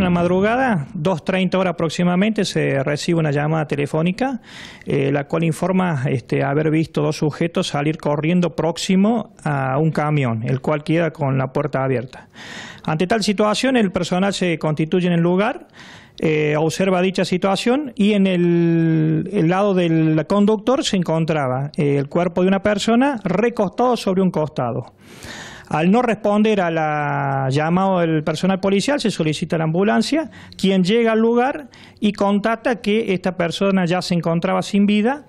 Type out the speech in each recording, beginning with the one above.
En la madrugada, 2.30 horas aproximadamente, se recibe una llamada telefónica, eh, la cual informa este, haber visto dos sujetos salir corriendo próximo a un camión, el cual queda con la puerta abierta. Ante tal situación, el personal se constituye en el lugar, eh, observa dicha situación y en el, lado del conductor se encontraba eh, el cuerpo de una persona recostado sobre un costado. Al no responder a la llamado del personal policial, se solicita la ambulancia, quien llega al lugar y contata que esta persona ya se encontraba sin vida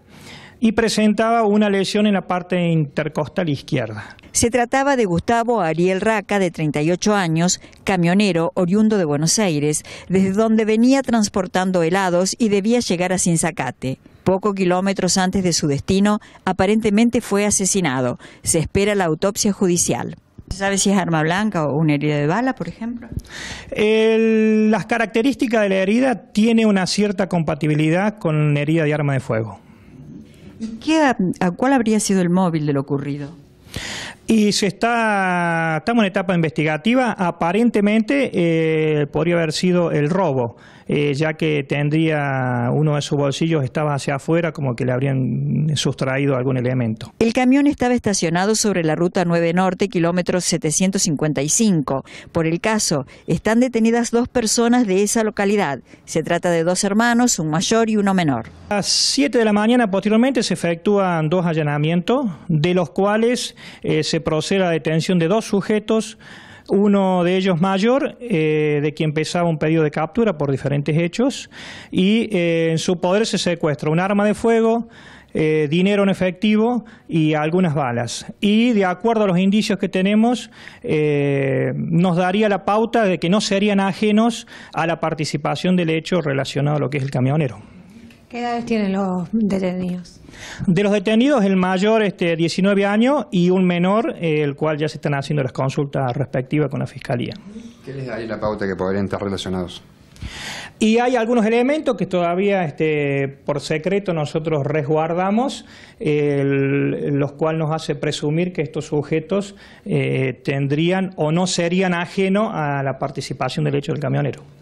y presentaba una lesión en la parte intercostal izquierda. Se trataba de Gustavo Ariel Raca, de 38 años, camionero oriundo de Buenos Aires, desde donde venía transportando helados y debía llegar a Sinzacate. Poco kilómetros antes de su destino, aparentemente fue asesinado. Se espera la autopsia judicial sabe si es arma blanca o una herida de bala, por ejemplo? las características de la herida tiene una cierta compatibilidad con herida de arma de fuego. ¿Y qué, a cuál habría sido el móvil de lo ocurrido? Y se está, estamos en etapa investigativa. Aparentemente eh, podría haber sido el robo, eh, ya que tendría uno de sus bolsillos estaba hacia afuera, como que le habrían sustraído algún elemento. El camión estaba estacionado sobre la ruta 9 Norte, kilómetro 755. Por el caso, están detenidas dos personas de esa localidad. Se trata de dos hermanos, un mayor y uno menor. A las 7 de la mañana posteriormente se efectúan dos allanamientos, de los cuales eh, se procede a la detención de dos sujetos, uno de ellos mayor, eh, de quien pesaba un pedido de captura por diferentes hechos, y eh, en su poder se secuestra un arma de fuego, eh, dinero en efectivo y algunas balas. Y de acuerdo a los indicios que tenemos, nos daría la pauta de que no serían ajenos a la participación del hecho relacionado a lo que es el camionero. ¿Qué edades tienen los detenidos? De los detenidos, el mayor, este, 19 años, y un menor, eh, el cual ya se están haciendo las consultas respectivas con la fiscalía. ¿Qué les da ahí la pauta que podrían estar relacionados? Y hay algunos elementos que todavía este, por secreto nosotros resguardamos, los cuales nos hace presumir que estos sujetos eh, tendrían o no serían ajeno a la participación del hecho del camionero.